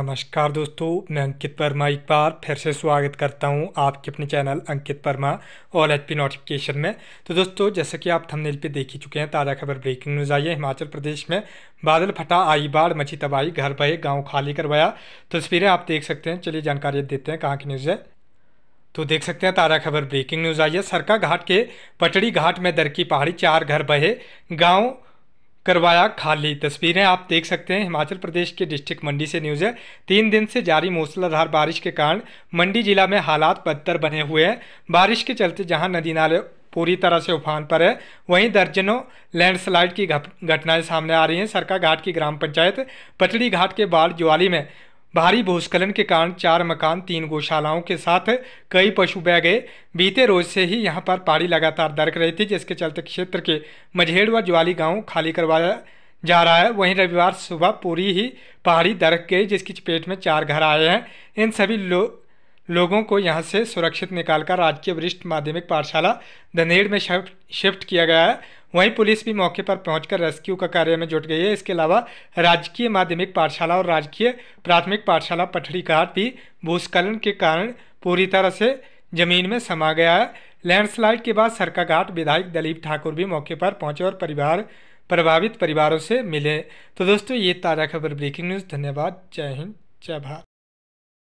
नमस्कार दोस्तों मैं अंकित वर्मा एक बार फिर से स्वागत करता हूं आपके अपने channel Ankit Verma all H P notification में तो दोस्तों जैसे कि आप थंबनेल पे देख ही चुके हैं ताज़ा खबर ब्रेकिंग न्यूज़ आई है हिमाचल प्रदेश में बादल फटा आई बाढ़ मची तबाही घर बहे गांव खाली करवाया तो तस्वीरें तो आप देख सकते हैं चलिए जानकारी देते हैं कहाँ की न्यूज़ है तो देख सकते हैं ताज़ा खबर ब्रेकिंग न्यूज़ आई है सरका घाट के पटड़ी घाट में दरकी पहाड़ी चार घर बहे गाँव करवाया खाली तस्वीरें आप देख सकते हैं हिमाचल प्रदेश के डिस्ट्रिक्ट मंडी से न्यूज़ है तीन दिन से जारी मूसलाधार बारिश के कारण मंडी जिला में हालात बदतर बने हुए हैं बारिश के चलते जहां नदी नाले पूरी तरह से उफान पर है वहीं दर्जनों लैंडस्लाइड की घटनाएं सामने आ रही हैं सरका घाट की ग्राम पंचायत पटड़ी घाट के बाढ़ ज्वाली में भारी भूस्खलन के कारण चार मकान तीन गौशालाओं के साथ कई पशु बह गए बीते रोज से ही यहां पर पहाड़ी लगातार दरक रही थी जिसके चलते क्षेत्र के मझेड़ व ज्वाली गांव खाली करवाया जा रहा है वहीं रविवार सुबह पूरी ही पहाड़ी दरक गई जिसकी चपेट में चार घर आए हैं इन सभी लो, लोगों को यहाँ से सुरक्षित निकालकर राजकीय वरिष्ठ माध्यमिक पाठशाला धनेड़ में शिफ्ट किया गया है वहीं पुलिस भी मौके पर पहुंचकर रेस्क्यू का कार्य में जुट गई है इसके अलावा राजकीय माध्यमिक पाठशाला और राजकीय प्राथमिक पाठशाला पटरी घाट भी भूस्खलन के कारण पूरी तरह से जमीन में समा गया है लैंडस्लाइड के बाद सरका घाट विधायक दलीप ठाकुर भी मौके पर पहुंचे और परिवार प्रभावित परिवारों से मिले तो दोस्तों ये ताज़ा खबर ब्रेकिंग न्यूज़ धन्यवाद जय हिंद जय भारत